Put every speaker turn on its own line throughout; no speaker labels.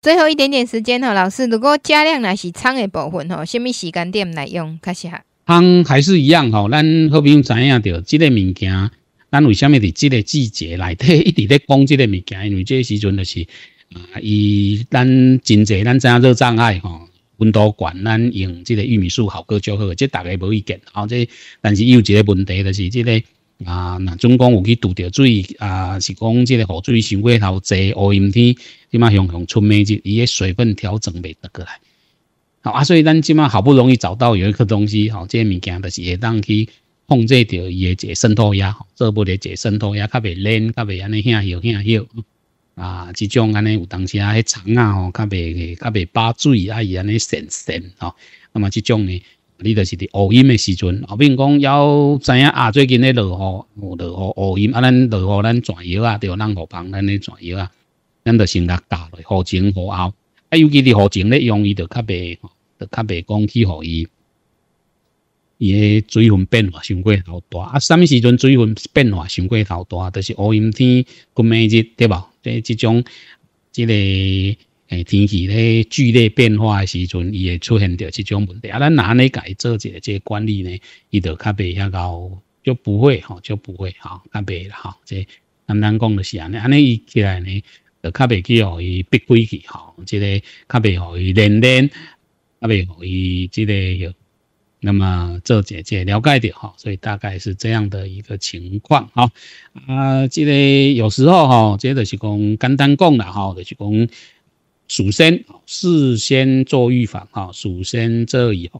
最后一点点时间哦，老师，如果加量来是仓的部分吼，什么时间点来用？开始哈，仓还是一样吼，咱好比用知影着？这个物件，咱为什么伫这个季节来底 一直在讲这个物件，因为这时阵就是啊，以咱真济咱知影热障碍吼，温度高，咱用这个玉米素效果较好，这大家无意见哦。这但是又一个问题就是这个。啊，那总讲有去拄着水啊，是讲这个雨水伤过头多，乌阴天，即妈向向出面就伊个水分调整袂得过来。好啊，所以咱即妈好不容易找到有一个东西，好，这物件就是会当去控制着伊个渗透压，做不部一个渗透压较袂冷，较袂安尼响响响响。啊，这种安尼有当时啊，迄虫啊，吼，较袂较袂把水啊，伊安尼渗渗，吼。那么这种呢？你就是伫乌阴的时阵，后边讲要知影啊，最近咧落雨，落雨乌阴，啊，咱落雨咱转窑啊，对，咱河帮咱咧转窑啊，咱着先甲打落，雨前雨后，啊，尤其伫雨前咧，容易着较袂，着较袂讲去好伊，伊诶水分变化伤过头大，啊，啥物时阵水分变化伤过头大，就是乌阴天，过明日对吧？即即种即个。诶，天气咧剧烈变化诶时阵，伊会出现着这种问题啊。咱哪呢改做者这管理呢，伊就较袂遐高，就不会吼，就不会吼，较袂吼。这简单讲就是安尼，安尼伊起来呢，就较袂去互伊逼规矩吼，即个较袂互伊练练，较袂互伊即个有。那么做者姐了解着吼，所以大概是这样的一个情况哈。啊，即个有时候哈，即个是讲简单讲啦哈，就是讲。首先，事先做预防啊，首先这有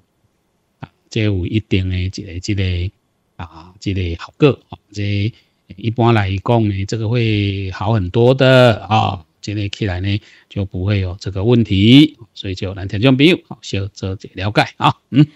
啊，这有一定的这个这个啊，这个好个啊，这一般来讲呢，这个会好很多的啊，这个起来呢就不会有这个问题，所以就让听众朋友好少做点了解啊，嗯。